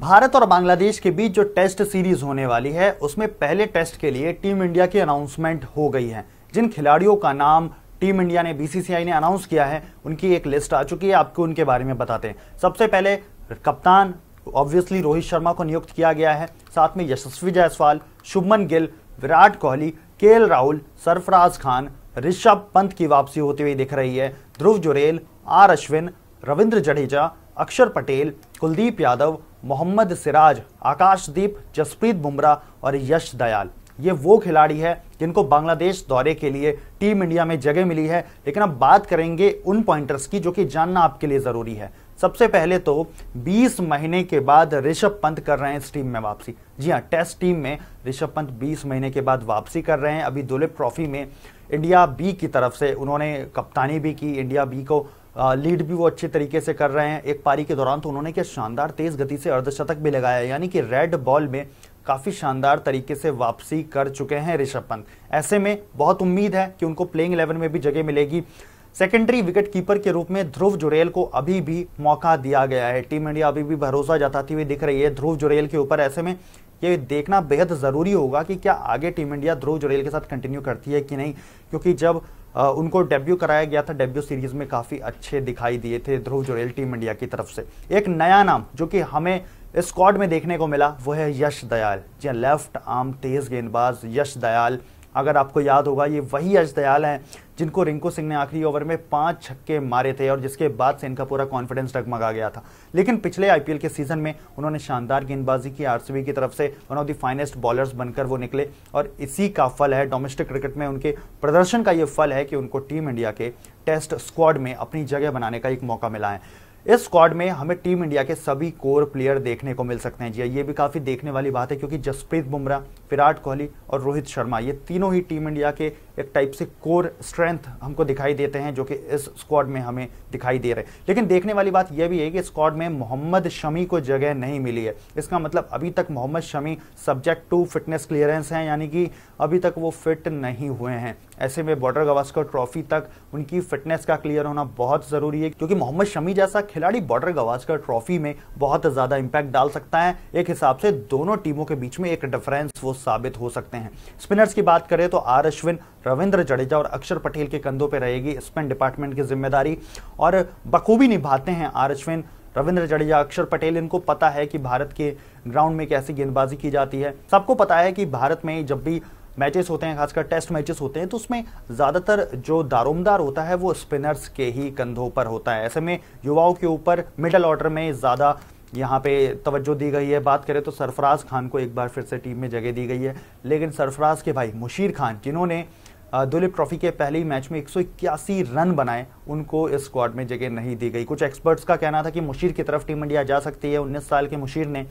भारत और बांग्लादेश के बीच जो टेस्ट सीरीज होने वाली है उसमें पहले टेस्ट के लिए टीम इंडिया की अनाउंसमेंट हो गई है जिन खिलाड़ियों का नाम टीम इंडिया ने बीसीसीआई ने अनाउंस किया है उनकी एक लिस्ट आ चुकी है आपको उनके बारे में बताते हैं सबसे पहले कप्तान ऑब्वियसली रोहित शर्मा को नियुक्त किया गया है साथ में यशस्वी जायसवाल शुभमन गिल विराट कोहली के राहुल सरफराज खान ऋषभ पंत की वापसी होती हुई दिख रही है ध्रुव जुरेल आर अश्विन रविंद्र जडेजा अक्षर पटेल कुलदीप यादव मोहम्मद सिराज आकाशदीप जसप्रीत बुमराह और यश दयाल ये वो खिलाड़ी है जिनको बांग्लादेश दौरे के लिए टीम इंडिया में जगह मिली है लेकिन अब बात करेंगे उन पॉइंटर्स की जो कि जानना आपके लिए ज़रूरी है सबसे पहले तो 20 महीने के बाद ऋषभ पंत कर रहे हैं इस टीम में वापसी जी हाँ टेस्ट टीम में ऋषभ पंत 20 महीने के बाद वापसी कर रहे हैं अभी दुलिप ट्रॉफी में इंडिया बी की तरफ से उन्होंने कप्तानी भी की इंडिया बी को लीड भी वो अच्छे तरीके से कर रहे हैं एक पारी के दौरान तो उन्होंने क्या शानदार तेज गति से अर्धशतक भी लगाया यानी कि रेड बॉल में काफ़ी शानदार तरीके से वापसी कर चुके हैं ऋषभ पंत ऐसे में बहुत उम्मीद है कि उनको प्लेइंग इलेवन में भी जगह मिलेगी सेकेंडरी विकेट कीपर के रूप में ध्रुव जुरेल को अभी भी मौका दिया गया है टीम इंडिया अभी भी भरोसा जताती हुई दिख रही है ध्रुव जुरेल के ऊपर ऐसे में ये देखना बेहद ज़रूरी होगा कि क्या आगे टीम इंडिया ध्रुव जुरेल के साथ कंटिन्यू करती है कि नहीं क्योंकि जब उनको डेब्यू कराया गया था डेब्यू सीरीज में काफ़ी अच्छे दिखाई दिए थे ध्रुव जुड़ेल टीम इंडिया की तरफ से एक नया नाम जो कि हमें स्क्वाड में देखने को मिला वो है यश दयाल जी लेफ्ट हाँ, आर्म तेज गेंदबाज यश दयाल अगर आपको याद होगा ये वही यश दयाल हैं जिनको रिंकू सिंह ने आखिरी ओवर में पांच छक्के मारे थे और जिसके बाद से इनका पूरा कॉन्फिडेंस डगमगा गया था लेकिन पिछले आईपीएल के सीजन में उन्होंने शानदार गेंदबाजी की आरसीबी की तरफ से one of the finest bowlers बनकर वो निकले और इसी का फल है डोमेस्टिक क्रिकेट में उनके प्रदर्शन का ये फल है कि उनको टीम इंडिया के टेस्ट स्क्वाड में अपनी जगह बनाने का एक मौका मिला है इस स्क्वाड में हमें टीम इंडिया के सभी कोर प्लेयर देखने को मिल सकते हैं जी ये भी काफ़ी देखने वाली बात है क्योंकि जसप्रीत बुमराह विराट कोहली और रोहित शर्मा ये तीनों ही टीम इंडिया के एक टाइप से कोर स्ट्रेंथ हमको दिखाई देते हैं जो कि इस स्क्वाड में हमें दिखाई दे रहे हैं लेकिन देखने वाली बात यह भी है कि स्क्वाड में मोहम्मद शमी को जगह नहीं मिली है इसका मतलब अभी तक Mohammed Shami subject to fitness clearance हैं यानी कि अभी तक वो फिट नहीं हुए हैं ऐसे में बॉर्डर गवास्कर ट्रॉफी तक उनकी फिटनेस का क्लियर होना बहुत ज़रूरी है क्योंकि मोहम्मद शमी जैसा खिलाड़ी बॉर्डर गवास्कर ट्रॉफी में बहुत ज़्यादा इम्पैक्ट डाल सकता है एक हिसाब से दोनों टीमों के बीच में एक डिफरेंस वो साबित हो सकते हैं स्पिनर्स की बात करें तो आर अश्विन रविंद्र जडेजा और अक्षर पटेल के कंधों पर रहेगी स्पिन डिपार्टमेंट की जिम्मेदारी और बखूबी निभाते हैं आर अश्विन रविंद्र जडेजा अक्षर पटेल इनको पता है कि भारत के ग्राउंड में कैसी गेंदबाजी की जाती है सबको पता है कि भारत में जब भी मैचेस होते हैं खासकर टेस्ट मैचेस होते हैं तो उसमें ज़्यादातर जो दारोमदार होता है वो स्पिनर्स के ही कंधों पर होता है ऐसे में युवाओं के ऊपर मिडल ऑर्डर में ज़्यादा यहाँ पे तवज्जो दी गई है बात करें तो सरफराज खान को एक बार फिर से टीम में जगह दी गई है लेकिन सरफराज के भाई मुशीर खान जिन्होंने दुलीप ट्रॉफी के पहले ही मैच में एक रन बनाए उनको इस स्क्वाड में जगह नहीं दी गई कुछ एक्सपर्ट्स का कहना था कि मुशीर की तरफ टीम इंडिया जा सकती है उन्नीस साल के मुशीर ने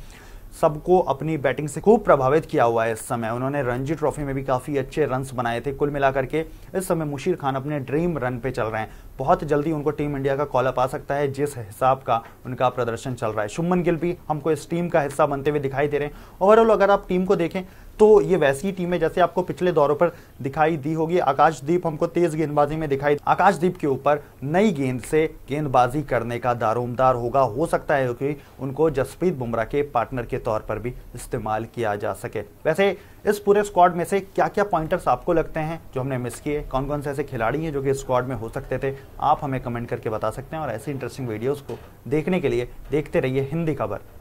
सबको अपनी बैटिंग से खूब प्रभावित किया हुआ है इस समय उन्होंने रणजी ट्रॉफी में भी काफ़ी अच्छे रन बनाए थे कुल मिलाकर के इस समय मुशीर खान अपने ड्रीम रन पे चल रहे हैं बहुत जल्दी उनको टीम इंडिया का कॉलअप आ सकता है जिस हिसाब का उनका प्रदर्शन चल रहा है शुभमन गिल भी हमको इस टीम का हिस्सा बनते हुए दिखाई दे रहे हैं ओवरऑल अगर आप टीम को देखें तो ये वैसी ही टीम है जैसे आपको पिछले दौरों पर दिखाई दी होगी आकाशदीप हमको तेज गेंदबाजी में दिखाई आकाशदीप के ऊपर नई गेंद से गेंदबाजी करने का दारोमदार होगा हो सकता है कि उनको जसप्रीत बुमराह के पार्टनर के तौर पर भी इस्तेमाल किया जा सके वैसे इस पूरे स्क्वाड में से क्या क्या पॉइंटर्स आपको लगते हैं जो हमने मिस किए कौन कौन से ऐसे खिलाड़ी हैं जो कि स्क्वाड में हो सकते थे आप हमें कमेंट करके बता सकते हैं और ऐसे इंटरेस्टिंग वीडियोज़ को देखने के लिए देखते रहिए हिंदी खबर